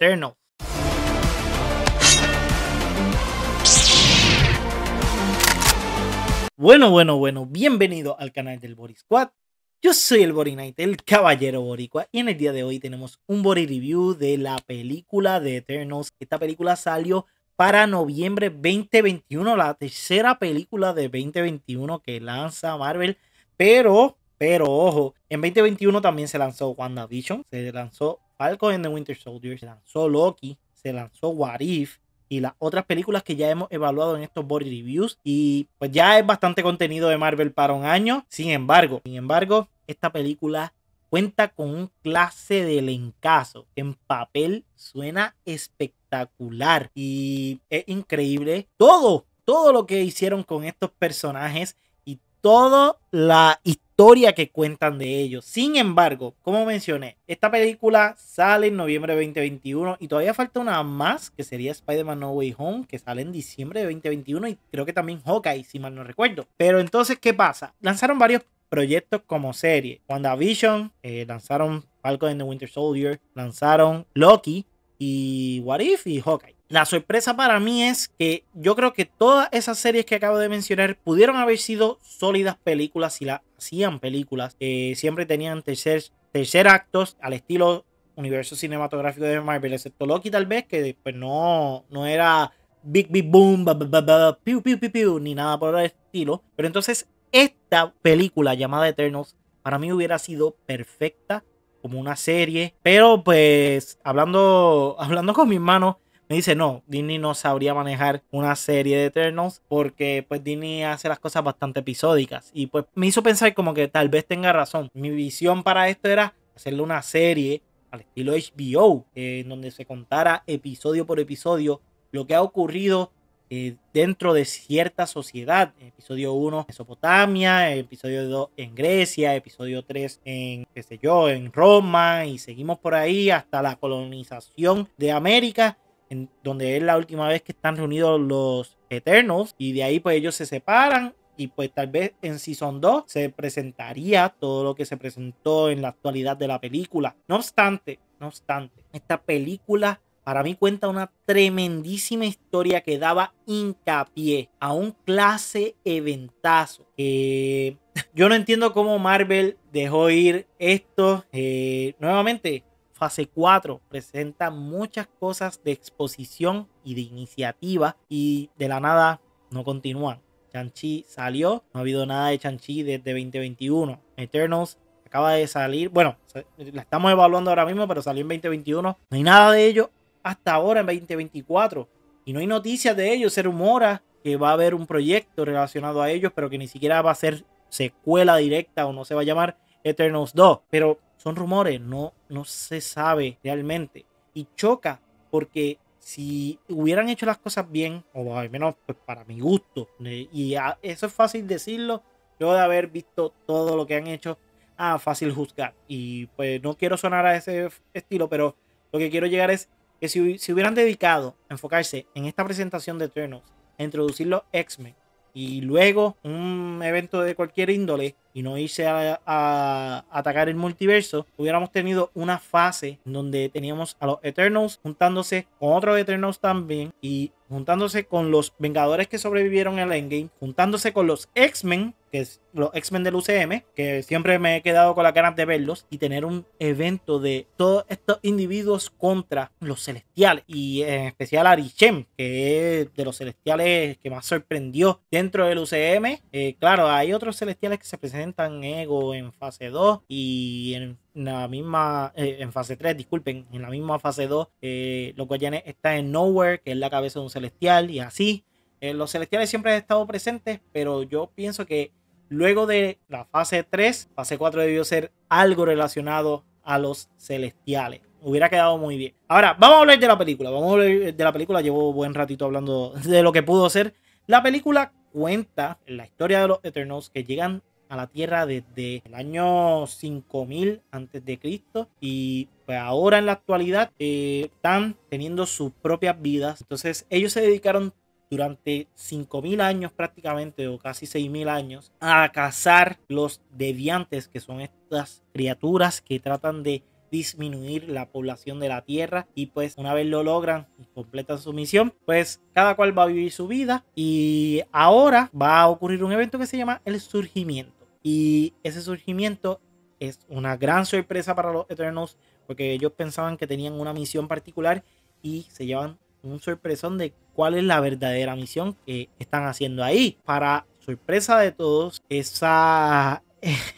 Bueno, bueno, bueno, bienvenido al canal del Boris Squad. Yo soy el Boris el caballero boricua, y en el día de hoy tenemos un body review de la película de Eternos, Esta película salió para noviembre 2021, la tercera película de 2021 que lanza Marvel, pero pero ojo, en 2021 también se lanzó WandaVision, se lanzó Falco en the Winter Soldier, se lanzó Loki, se lanzó What If y las otras películas que ya hemos evaluado en estos body reviews y pues ya es bastante contenido de Marvel para un año. Sin embargo, sin embargo, esta película cuenta con un clase de lencazo. En papel suena espectacular y es increíble todo, todo lo que hicieron con estos personajes toda la historia que cuentan de ellos. Sin embargo, como mencioné, esta película sale en noviembre de 2021 y todavía falta una más, que sería Spider-Man No Way Home, que sale en diciembre de 2021 y creo que también Hawkeye, si mal no recuerdo. Pero entonces, ¿qué pasa? Lanzaron varios proyectos como serie. WandaVision, eh, lanzaron Falcon and the Winter Soldier, lanzaron Loki, y What If y Hawkeye. La sorpresa para mí es que yo creo que todas esas series que acabo de mencionar pudieron haber sido sólidas películas si las hacían películas. Eh, siempre tenían tercer, tercer actos al estilo universo cinematográfico de Marvel, excepto Loki tal vez, que pues no, no era big, big, boom, ni nada por el estilo. Pero entonces esta película llamada Eternals para mí hubiera sido perfecta como una serie. Pero pues hablando, hablando con mi hermano, me dice, no, Disney no sabría manejar una serie de Eternals porque pues Disney hace las cosas bastante episódicas. Y pues me hizo pensar como que tal vez tenga razón. Mi visión para esto era hacerle una serie al estilo HBO, eh, en donde se contara episodio por episodio lo que ha ocurrido eh, dentro de cierta sociedad. Episodio 1 Mesopotamia, episodio 2 en Grecia, episodio 3 en, qué sé yo, en Roma, y seguimos por ahí hasta la colonización de América, en, donde es la última vez que están reunidos los Eternos, y de ahí pues ellos se separan y pues tal vez en Season 2 se presentaría todo lo que se presentó en la actualidad de la película. No obstante, no obstante, esta película para mí cuenta una tremendísima historia que daba hincapié a un clase eventazo. yo no entiendo cómo Marvel dejó ir esto. Eh, nuevamente, fase 4 presenta muchas cosas de exposición y de iniciativa y de la nada no continúan. Chanchi salió, no ha habido nada de Chanchi desde 2021. Eternals acaba de salir, bueno, la estamos evaluando ahora mismo, pero salió en 2021. No hay nada de ello hasta ahora en 2024. Y no hay noticias de ellos. Se rumora que va a haber un proyecto relacionado a ellos, pero que ni siquiera va a ser secuela directa o no se va a llamar Eternals 2. Pero son rumores, no, no se sabe realmente. Y choca porque si hubieran hecho las cosas bien, o al menos pues, para mi gusto, eh, y eso es fácil decirlo, luego de haber visto todo lo que han hecho, ah, fácil juzgar. Y pues no quiero sonar a ese estilo, pero lo que quiero llegar es que si hubieran dedicado a enfocarse en esta presentación de Eternals, a introducir los X-Men y luego un evento de cualquier índole y no irse a, atacar el multiverso, hubiéramos tenido una fase donde teníamos a los Eternals juntándose con otros Eternals también y juntándose con los Vengadores que sobrevivieron en el Endgame, juntándose con los X-Men, que es los X-Men del UCM, que siempre me he quedado con la ganas de verlos, y tener un evento de todos estos individuos contra los celestiales, y en especial Arishem, que es de los celestiales que más sorprendió dentro del UCM. Eh, claro, hay otros celestiales que se presentan en Ego en fase 2 y en la misma, eh, en fase 3, disculpen, en la misma fase 2, eh, los ya está en Nowhere, que es la cabeza de un celestial y así. Eh, los celestiales siempre han estado presentes, pero yo pienso que luego de la fase 3, fase 4 debió ser algo relacionado a los celestiales. Hubiera quedado muy bien. Ahora, vamos a hablar de la película. Vamos a hablar de la película. Llevo buen ratito hablando de lo que pudo ser. La película cuenta la historia de los eternos que llegan a la tierra desde el año 5000 antes de Cristo y pues ahora en la actualidad eh, están teniendo sus propias vidas. Entonces ellos se dedicaron durante 5.000 años prácticamente o casi 6.000 años a cazar los deviantes que son estas criaturas que tratan de disminuir la población de la Tierra y pues una vez lo logran y completan su misión, pues cada cual va a vivir su vida y ahora va a ocurrir un evento que se llama el surgimiento. Y ese surgimiento es una gran sorpresa para los eternos porque ellos pensaban que tenían una misión particular y se llevan un sorpresón de cuál es la verdadera misión que están haciendo ahí. Para sorpresa de todos, esa,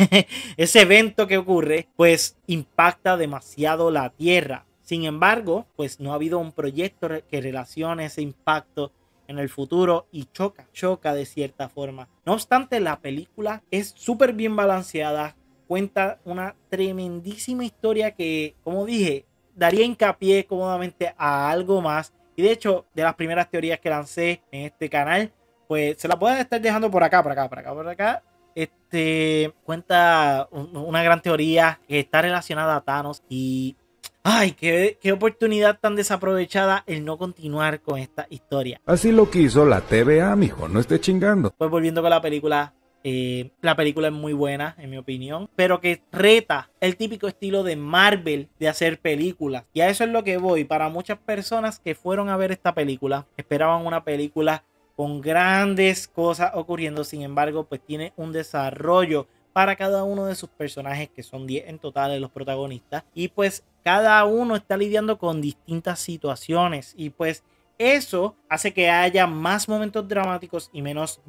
ese evento que ocurre pues impacta demasiado la Tierra. Sin embargo, pues no ha habido un proyecto que relacione ese impacto en el futuro y choca, choca de cierta forma. No obstante, la película es súper bien balanceada, cuenta una tremendísima historia que, como dije, daría hincapié cómodamente a algo más. Y de hecho, de las primeras teorías que lancé en este canal, pues se la pueden estar dejando por acá, por acá, por acá, por acá. Este cuenta una gran teoría que está relacionada a Thanos y Ay, qué, qué, oportunidad tan desaprovechada el no continuar con esta historia. Así lo quiso la TVA, mijo, no esté chingando. Pues volviendo con la película, eh, la película es muy buena, en mi opinión, pero que reta el típico estilo de Marvel de hacer películas. Y a eso es lo que voy. Para muchas personas que fueron a ver esta película, esperaban una película con grandes cosas ocurriendo, sin embargo, pues tiene un desarrollo para cada uno de sus personajes, que son 10 en total de los protagonistas. Y pues cada uno está lidiando con distintas situaciones y pues eso hace que haya más momentos dramáticos y menos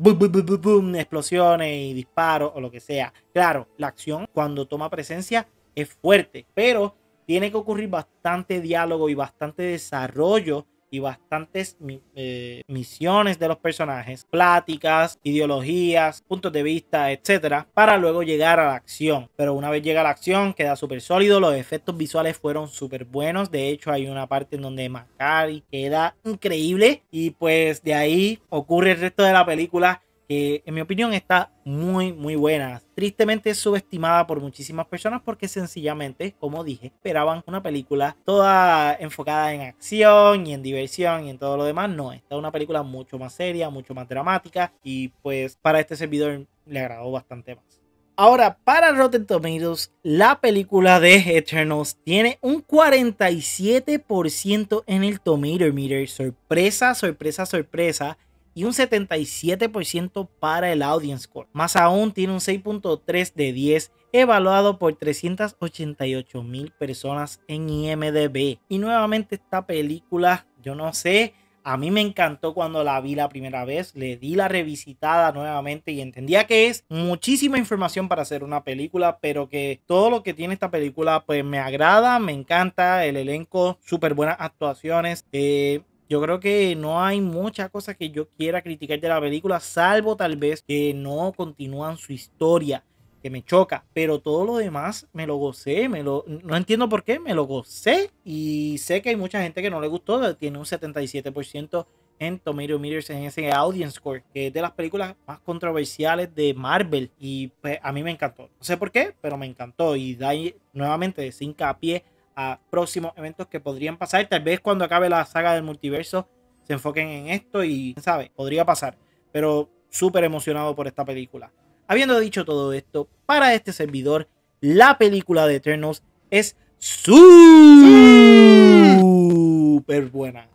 explosiones y disparos o lo que sea. Claro, la acción cuando toma presencia es fuerte, pero tiene que ocurrir bastante diálogo y bastante desarrollo y bastantes eh, misiones de los personajes, pláticas, ideologías, puntos de vista, etcétera, para luego llegar a la acción. Pero una vez llega la acción, queda súper sólido. Los efectos visuales fueron súper buenos. De hecho, hay una parte en donde Macari queda increíble. Y pues de ahí ocurre el resto de la película que eh, en mi opinión está muy, muy buena. Tristemente subestimada por muchísimas personas porque sencillamente, como dije, esperaban una película toda enfocada en acción y en diversión y en todo lo demás. No, esta es una película mucho más seria, mucho más dramática y pues para este servidor le agradó bastante más. Ahora, para Rotten Tomatoes, la película de Eternals tiene un 47% en el Meter. Sorpresa, sorpresa, sorpresa y un 77% para el audience score. Más aún tiene un 6.3 de 10 evaluado por 388 mil personas en IMDB. Y nuevamente esta película, yo no sé, a mí me encantó cuando la vi la primera vez, le di la revisitada nuevamente y entendía que es muchísima información para hacer una película, pero que todo lo que tiene esta película pues me agrada, me encanta, el elenco, súper buenas actuaciones, eh, yo creo que no hay muchas cosas que yo quiera criticar de la película, salvo tal vez que no continúan su historia, que me choca. Pero todo lo demás me lo gocé, me lo, no entiendo por qué, me lo gocé. Y sé que hay mucha gente que no le gustó, tiene un 77% en Tomato mirror en ese Audience Score, que es de las películas más controversiales de Marvel. Y pues, a mí me encantó. No sé por qué, pero me encantó. Y da nuevamente ese hincapié a próximos eventos que podrían pasar. Tal vez cuando acabe la saga del multiverso se enfoquen en esto y, sabe, Podría pasar. Pero súper emocionado por esta película. Habiendo dicho todo esto, para este servidor, la película de Eternals es súper buena.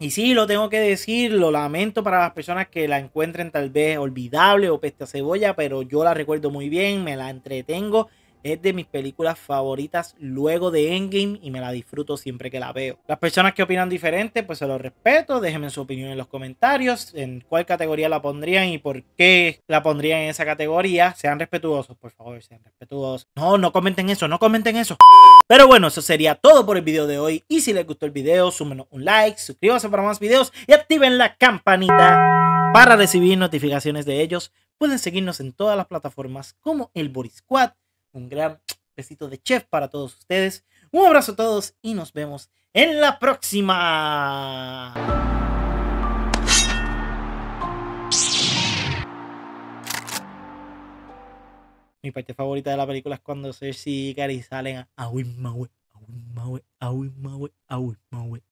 Y sí, lo tengo que decir, lo lamento para las personas que la encuentren tal vez olvidable o peste cebolla, pero yo la recuerdo muy bien, me la entretengo es de mis películas favoritas luego de Endgame y me la disfruto siempre que la veo. Las personas que opinan diferente, pues se lo respeto. Déjenme su opinión en los comentarios, en cuál categoría la pondrían y por qué la pondrían en esa categoría. Sean respetuosos, por favor, sean respetuosos. No, no comenten eso, no comenten eso. Pero bueno, eso sería todo por el video de hoy. Y si les gustó el video, súmenos un like, suscríbanse para más videos y activen la campanita para recibir notificaciones de ellos. Pueden seguirnos en todas las plataformas como el Borisquad un gran besito de chef para todos ustedes. Un abrazo a todos y nos vemos en la próxima. mi parte favorita de la película es cuando Cersei y salen a Aui